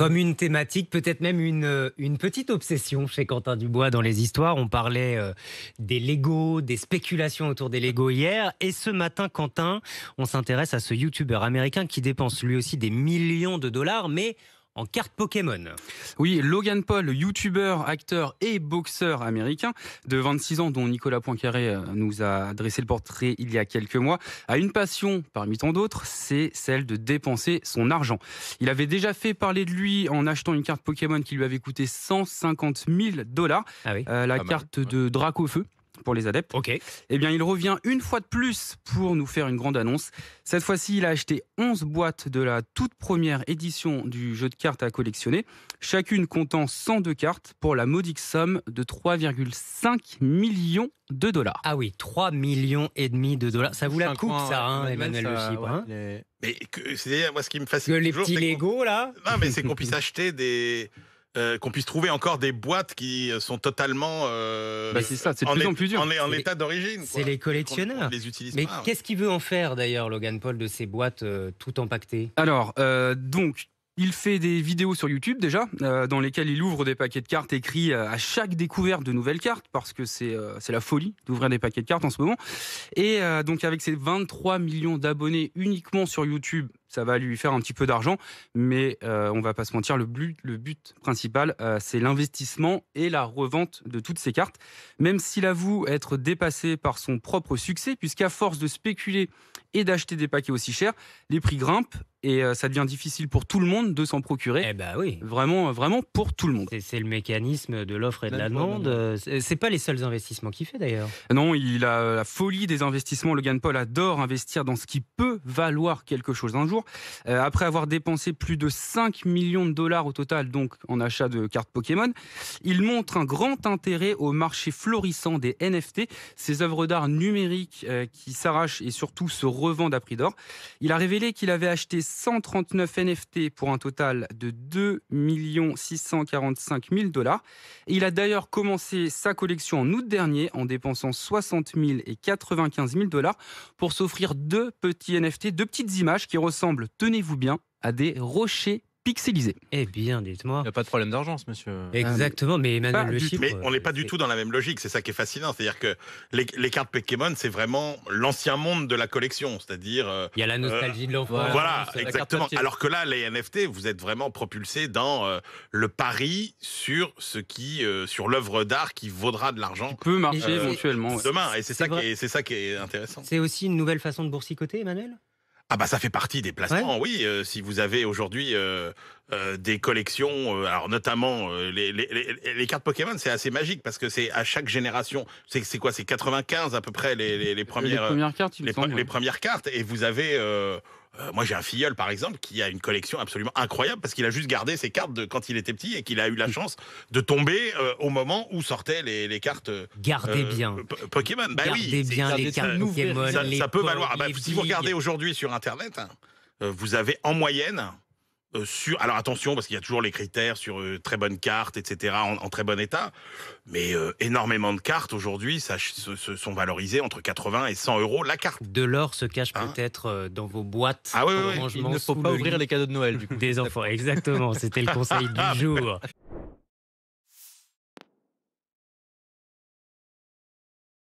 Comme une thématique, peut-être même une, euh, une petite obsession chez Quentin Dubois dans les histoires. On parlait euh, des Lego, des spéculations autour des Lego hier. Et ce matin, Quentin, on s'intéresse à ce YouTuber américain qui dépense lui aussi des millions de dollars, mais en carte Pokémon. Oui, Logan Paul, youtubeur, acteur et boxeur américain de 26 ans dont Nicolas Poincaré euh, nous a dressé le portrait il y a quelques mois, a une passion parmi tant d'autres, c'est celle de dépenser son argent. Il avait déjà fait parler de lui en achetant une carte Pokémon qui lui avait coûté 150 000 dollars, ah euh, la carte de Dracofeu pour les adeptes. Ok. Eh bien, il revient une fois de plus pour nous faire une grande annonce. Cette fois-ci, il a acheté 11 boîtes de la toute première édition du jeu de cartes à collectionner, chacune comptant 102 cartes pour la modique somme de 3,5 millions de dollars. Ah oui, 3 millions et demi de dollars. Ça vous la coupe, ça, Emmanuel Mais c'est-à-dire, moi, ce qui me fascine. Que les petits là Non, mais c'est qu'on puisse acheter des euh, qu'on puisse trouver encore des boîtes qui euh, sont totalement euh, bah, c'est ça, c'est de plus en, plus dur. En, état d'origine. C'est les collectionneurs. les Mais qu'est-ce qu'il veut en faire d'ailleurs, Logan Paul, de ces boîtes tout empaquetées Alors, donc, il fait des vidéos sur YouTube déjà, dans lesquelles il ouvre des paquets de cartes écrits à chaque découverte de nouvelles cartes, parce que c'est la folie d'ouvrir des paquets de cartes en ce moment. Et donc avec ses 23 millions d'abonnés uniquement sur YouTube, ça va lui faire un petit peu d'argent, mais on euh, on va pas se mentir, le but, le but principal, euh, c'est l'investissement et la revente de toutes ces cartes. Même s'il avoue être dépassé par son propre succès, puisqu'à force de spéculer et d'acheter des paquets aussi chers, les prix grimpent et euh, ça devient difficile pour tout le monde de s'en procurer. Eh bah oui. Vraiment, vraiment pour tout le monde. C'est le mécanisme de l'offre et de la demande. C'est pas les seuls investissements qu'il fait d'ailleurs. Non, il a la folie des investissements. Logan Paul adore investir dans ce qui peut valoir quelque chose un jour. Euh, après avoir dépensé plus de 5 millions de dollars au total donc en achat de cartes Pokémon, il montre un grand intérêt au marché florissant des NFT, ces œuvres d'art numériques euh, qui s'arrachent et surtout se revendent à prix d'or. Il a révélé qu'il avait acheté 139 NFT pour un total de 2 645 000 dollars. Il a d'ailleurs commencé sa collection en août dernier en dépensant 60 000 et 95 000 dollars pour s'offrir deux petits NFT, deux petites images qui ressemblent tenez-vous bien, à des rochers pixelisés. Eh bien, dites-moi. Il n'y a pas de problème d'argent, monsieur. Ah, exactement, mais Emmanuel on n'est pas euh, du tout dans la même logique, c'est ça qui est fascinant. C'est-à-dire que les, cartes Pokémon, c'est vraiment l'ancien monde de la collection. C'est-à-dire. Euh, Il y a la euh, nostalgie de l'enfant. Voilà, exactement. Alors que là, les NFT, vous êtes vraiment propulsé dans le pari sur ce qui. sur l'œuvre d'art qui vaudra de l'argent. peut marcher éventuellement. Demain. Et c'est ça, ça qui est intéressant. C'est aussi une nouvelle façon de boursicoter, Emmanuel ah bah ça fait partie des placements, oui. Euh, si vous avez aujourd'hui euh, euh, des collections, alors notamment les, cartes Pokémon, c'est assez magique parce que c'est à chaque génération, c'est quoi, c'est 95 à peu près les, premières, cartes, les, premières cartes, et vous avez euh, moi, j'ai un filleul, par exemple, qui a une collection absolument incroyable parce qu'il a juste gardé ses cartes quand il était petit et qu'il a eu la mm. chance de tomber euh, au moment où sortaient les, cartes. Gardez bien. Pokémon. gardez bien les cartes Pokémon. Ça, peut valoir. Ah bah, si vous regardez aujourd'hui sur Internet, euh, vous avez en moyenne euh, alors attention, parce qu'il y a toujours les critères sur euh, très bonne carte, etc., en, très bon état. Mais euh, énormément de cartes aujourd'hui se, sont valorisées entre 80 et 100 euros la carte. De l'or se cache hein peut-être dans vos boîtes. Ah oui, oui, oui. il ne faut pas ouvrir les cadeaux de Noël du coup. des enfants. Exactement, c'était le conseil du jour.